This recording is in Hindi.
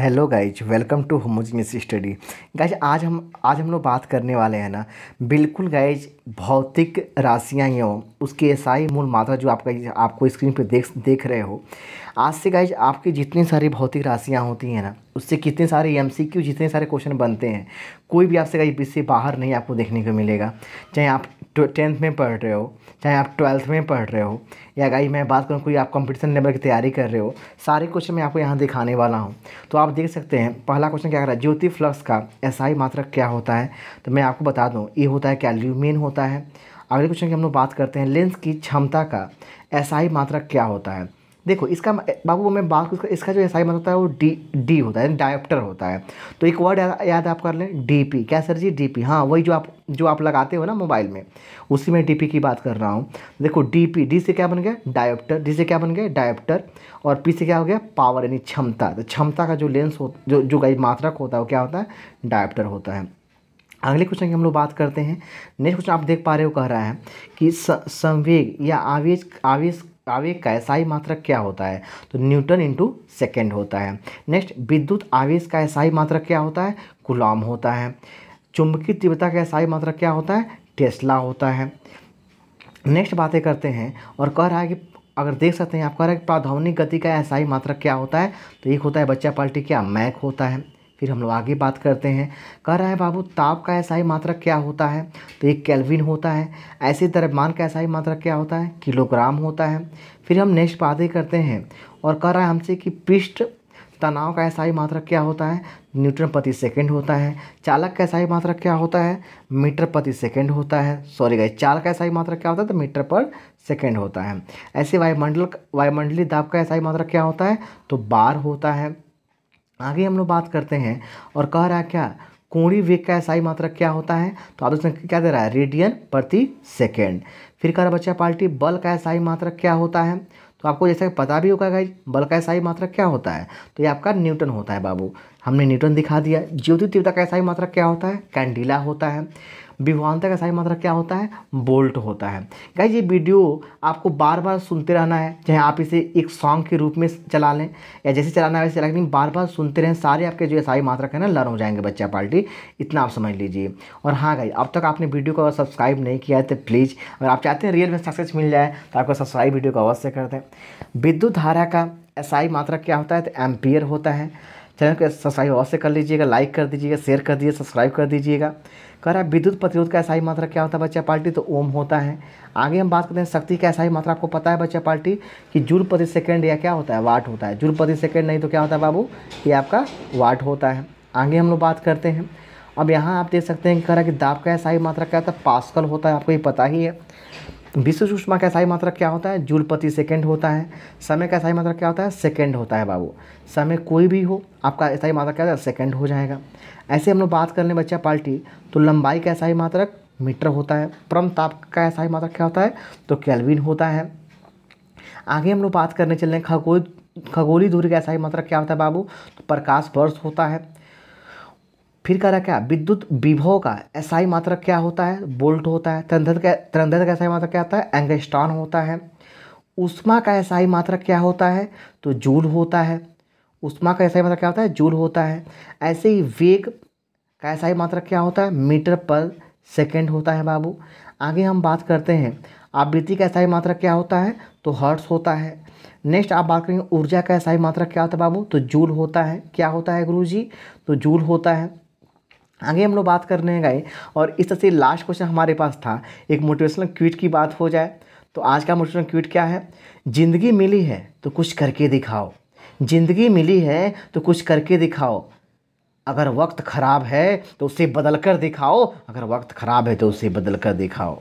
hello guys welcome to homogeneous study guys आज हम आज हम लोग बात करने वाले हैं ना बिल्कुल गाइज भौतिक राशियाँ ही हो उसके ही मूल मात्रा जो आपका आपको स्क्रीन पर देख देख रहे हो आज से गाइज आपकी जितनी सारी भौतिक राशियाँ होती हैं ना उससे कितने सारे एम जितने सारे क्वेश्चन बनते हैं कोई भी आपसे गाइज इससे बाहर नहीं आपको देखने को मिलेगा चाहे आप टेंथ तो में पढ़ रहे हो चाहे आप ट्वेल्थ में पढ़ रहे हो या गाई मैं बात करूँ कोई आप कंपटीशन लेवल की तैयारी कर रहे हो सारे क्वेश्चन मैं आपको यहाँ दिखाने वाला हूँ तो आप देख सकते हैं पहला क्वेश्चन क्या कर रहा है ज्योति फ्लक्स का एसआई मात्रक क्या होता है तो मैं आपको बता दूँ ये होता है कैल्यूमिन होता है अगले क्वेश्चन की हम लोग बात करते हैं लेंस की क्षमता का एसआई मात्रक क्या होता है देखो इसका बाबू मैं बात इसका, इसका जो एसआई मतलब होता है वो डी डी होता है डायप्टर होता है तो एक वर्ड याद आप कर लें डीपी क्या सर जी डीपी हाँ वही जो आप जो आप लगाते हो ना मोबाइल में उसी में डीपी की बात कर रहा हूँ देखो डीपी डी से क्या बन गया डायप्टर डी से क्या बन गया डायप्टर और पी से क्या हो गया पावर यानी क्षमता तो क्षमता का जो लेंस हो जो जो मात्रक होता है वो क्या होता है डायप्टर होता है अगले क्वेश्चन की हम लोग बात करते हैं नेक्स्ट क्वेश्चन आप देख पा रहे हो कह रहा है कि संवेग या आवेश आवेश आवेग का एसआई मात्रक क्या होता है तो न्यूटन इंटू सेकेंड होता है नेक्स्ट विद्युत आवेश का एसआई मात्रक क्या होता है गुलाम होता है चुंबकीय तीव्रता का एसआई मात्रक क्या होता है टेस्ला होता है नेक्स्ट बातें करते हैं और कह रहा है कि अगर देख सकते हैं आप कह रहे हैं प्राध्वनिक गति का एसआई मात्रक क्या होता है तो एक होता है बच्चा पार्टी क्या मैक होता है फिर हम लोग आगे बात करते हैं कह रहा है बाबू ताप का ऐसा ही मात्रा क्या होता है तो एक कैलविन होता है ऐसे द्रव्यमान का ऐसा ही मात्रा क्या होता है किलोग्राम होता है फिर हम नेक्स्ट बातें करते हैं और कह रहा है हमसे कि पृष्ठ तनाव का ऐसा ही मात्रा क्या होता है न्यूटन प्रति सेकंड होता है चालक का ऐसा ही मात्रा क्या होता है मीटर प्रति सेकंड होता है सॉरी गाइस चालक का ऐसा ही मात्रा क्या होता है तो मीटर पर सेकंड होता है ऐसे वायुमंडल वायुमंडलीय दाब का ऐसा ही मात्रा क्या होता है तो बार होता है आगे हम लोग बात करते हैं और कह रहा है क्या कोणी वेग का ऐसा मात्रक क्या होता है तो आप दोस्तों क्या दे रहा है रेडियन प्रति सेकेंड फिर कह रहा बच्चा पार्टी बल का ही मात्रक क्या होता है तो आपको जैसा पता भी होगा भाई बल का ही मात्रक क्या होता है तो ये आपका न्यूटन होता है बाबू हमने न्यूटन दिखा दिया ज्योति तीव्रता का ही मात्रक क्या होता है कैंडिला होता है विभवांतर का सही मात्रा क्या होता है बोल्ट होता है गाइज ये वीडियो आपको बार बार सुनते रहना है चाहे आप इसे एक सॉन्ग के रूप में चला लें या जैसे चलाना है वैसे चला बार बार सुनते रहें सारे आपके जो एसआई मात्रा का ना लर्न हो जाएंगे बच्चा पार्टी इतना आप समझ लीजिए और हाँ गाई अब तक आपने वीडियो को सब्सक्राइब नहीं किया है तो प्लीज़ अगर आप चाहते हैं रियल में सक्सेस मिल जाए तो आपको सब्सक्राइब वीडियो को अवश्य कर दें विद्युत धारा का एसआई मात्रा क्या होता है तो एम्पियर होता है चैनल को सब्सक्राइब अवश्य कर लीजिएगा लाइक कर दीजिएगा शेयर कर दीजिए सब्सक्राइब कर दीजिएगा कह रहा है विद्युत प्रतिरोध का एसआई मात्रा क्या होता है बच्चा पार्टी तो ओम होता है आगे हम बात करते हैं शक्ति का एसआई मात्रा आपको पता है बच्चा पार्टी कि जुल प्रति सेकेंड या क्या होता है वाट होता है जुल प्रति सेकेंड नहीं तो क्या होता है बाबू ये आपका वाट होता है आगे हम लोग बात करते हैं अब यहाँ आप देख सकते हैं कह रहा है कि दाब का एसआई मात्रा क्या होता है पास्कल होता है आपको ये पता ही है विशेष सुषमा का सही मात्रक क्या होता है जूल प्रति सेकेंड होता है समय का सही मात्रक क्या होता है सेकेंड होता है बाबू समय कोई भी हो आपका सही मात्रक क्या होता है सेकेंड हो जाएगा ऐसे हम लोग बात कर लें बच्चा पार्टी तो लंबाई का सही मात्रक मीटर होता है परम ताप का ऐसा ही मात्रक क्या होता है तो कैलविन होता है आगे हम लोग बात करने चल रहे हैं खगोल खगोली दूरी का ऐसा ही मात्रक क्या होता है बाबू तो प्रकाश वर्ष होता है फिर कह रहा क्या विद्युत विभव का एसआई मात्रक क्या होता है बोल्ट होता है त्रंधत का त्रंधत का एसआई मात्रक क्या होता है एंगस्टॉन होता है उष्मा का एसआई मात्रक क्या होता है तो जूल होता है उष्मा का एसआई मात्रक क्या होता है जूल होता है ऐसे ही वेग का एसआई मात्रक क्या होता है मीटर पर सेकेंड होता है बाबू आगे हम बात करते हैं आवृत्ति का एसआई मात्रक क्या होता है तो हर्ट्स होता है नेक्स्ट आप बात करेंगे ऊर्जा का एसआई मात्रक क्या होता है बाबू तो जूल होता है क्या होता है गुरुजी तो जूल होता है आगे हम लोग बात करने गए और इस तरह से लास्ट क्वेश्चन हमारे पास था एक मोटिवेशनल क्विट की बात हो जाए तो आज का मोटिवेशनल क्विट क्या है ज़िंदगी मिली है तो कुछ करके दिखाओ ज़िंदगी मिली है तो कुछ करके दिखाओ अगर वक्त ख़राब है तो उसे बदल कर दिखाओ अगर वक्त ख़राब है तो उसे बदल कर दिखाओ